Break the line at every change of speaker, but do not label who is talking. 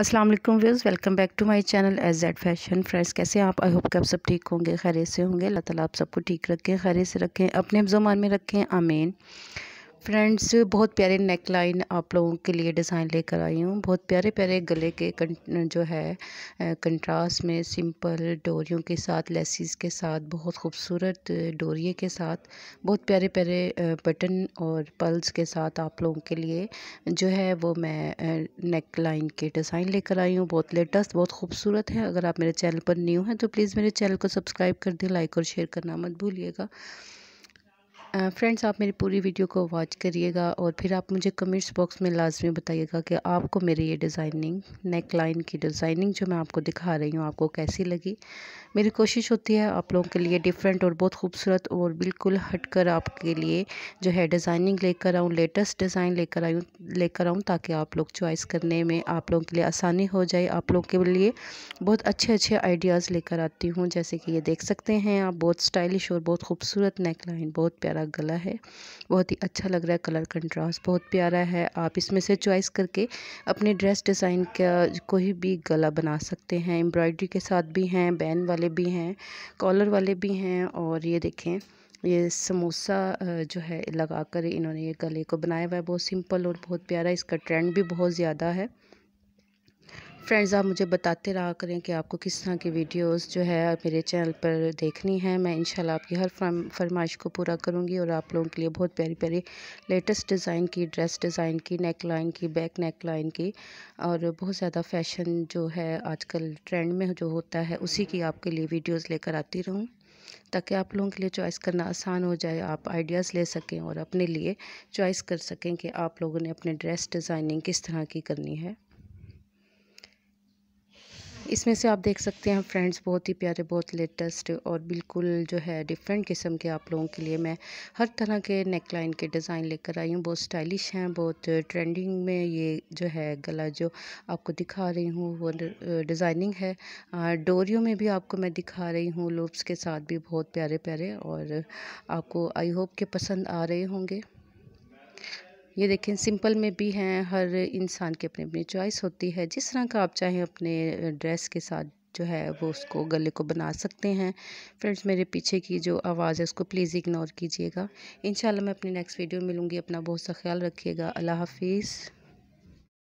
असलम वालेकुम views welcome back to my channel H Z fashion friends कैसे आप I hope कि आप सब ठीक होंगे खैर से होंगे अल्लाह ताला आप सबको ठीक रखें खैर से रखें अपने जमान में रखें आमीन फ्रेंड्स बहुत प्यारे नेक लाइन आप लोगों के लिए डिज़ाइन लेकर आई हूँ बहुत प्यारे प्यारे गले के जो है कंट्रास्ट में सिंपल डोरियों के साथ लेसिस के साथ बहुत खूबसूरत डोरिए के साथ बहुत प्यारे प्यारे बटन और पल्स के साथ आप लोगों के लिए जो है वो मैं नेक लाइन के डिज़ाइन लेकर आई हूँ बहुत लेटेस्ट बहुत खूबसूरत है अगर आप मेरे चैनल पर न्यू हैं तो प्लीज़ मेरे चैनल को सब्सक्राइब कर दें लाइक और शेयर करना मत भूलिएगा फ्रेंड्स आप मेरी पूरी वीडियो को वॉच करिएगा और फिर आप मुझे कमेंट्स बॉक्स में लाजमी बताइएगा कि आपको मेरी ये डिज़ाइनिंग नेक लाइन की डिज़ाइनिंग जो मैं आपको दिखा रही हूँ आपको कैसी लगी मेरी कोशिश होती है आप लोगों के लिए डिफरेंट और बहुत खूबसूरत और बिल्कुल हटकर आपके लिए जो है डिज़ाइनिंग लेकर आऊँ लेटेस्ट डिज़ाइन लेकर आऊँ लेकर आऊँ ताकि आप लोग चॉइस करने में आप लोगों के लिए आसानी हो जाए आप लोगों के लिए बहुत अच्छे अच्छे आइडियाज़ लेकर आती हूँ जैसे कि ये देख सकते हैं आप बहुत स्टाइलिश और बहुत खूबसूरत नेक लाइन बहुत प्यारा हमारा गला है बहुत ही अच्छा लग रहा है कलर कंट्रास्ट बहुत प्यारा है आप इसमें से चॉइस करके अपने ड्रेस डिज़ाइन का कोई भी गला बना सकते हैं एम्ब्रॉयडरी के साथ भी हैं बैन वाले भी हैं कॉलर वाले भी हैं और ये देखें ये समोसा जो है लगाकर इन्होंने ये गले को बनाया हुआ है बहुत सिंपल और बहुत प्यारा इसका ट्रेंड भी बहुत ज़्यादा है फ्रेंड्स आप मुझे बताते रहा करें कि आपको किस तरह की वीडियोस जो है मेरे चैनल पर देखनी है मैं इंशाल्लाह आपकी हर फरमाइश को पूरा करूंगी और आप लोगों के लिए बहुत प्यारी प्यारी लेटेस्ट डिज़ाइन की ड्रेस डिज़ाइन की नेक लाइन की बैक नेक लाइन की और बहुत ज़्यादा फैशन जो है आजकल ट्रेंड में जो होता है उसी की आपके लिए वीडियोज़ लेकर आती रहूँ ताकि आप लोगों के लिए चॉइस करना आसान हो जाए आप आइडियाज़ ले सकें और अपने लिए चॉइस कर सकें कि आप लोगों ने अपने ड्रेस डिज़ाइनिंग किस तरह की करनी है इसमें से आप देख सकते हैं फ्रेंड्स बहुत ही प्यारे बहुत लेटेस्ट और बिल्कुल जो है डिफरेंट किस्म के आप लोगों के लिए मैं हर तरह के नेकलाइन के डिज़ाइन लेकर आई हूँ बहुत स्टाइलिश हैं बहुत ट्रेंडिंग में ये जो है गला जो आपको दिखा रही हूँ वो डिज़ाइनिंग है डोरियों में भी आपको मैं दिखा रही हूँ लूप्स के साथ भी बहुत प्यारे प्यारे और आपको आई होप के पसंद आ रहे होंगे ये देखें सिंपल में भी हैं हर इंसान की अपनी अपनी चॉइस होती है जिस तरह का आप चाहें अपने ड्रेस के साथ जो है वो उसको गले को बना सकते हैं फ्रेंड्स मेरे पीछे की जो आवाज़ है उसको प्लीज़ इग्नोर कीजिएगा इन मैं अपनी नेक्स्ट वीडियो में मिलूँगी अपना बहुत सा ख्याल रखिएगा अल्लाह हाफिज़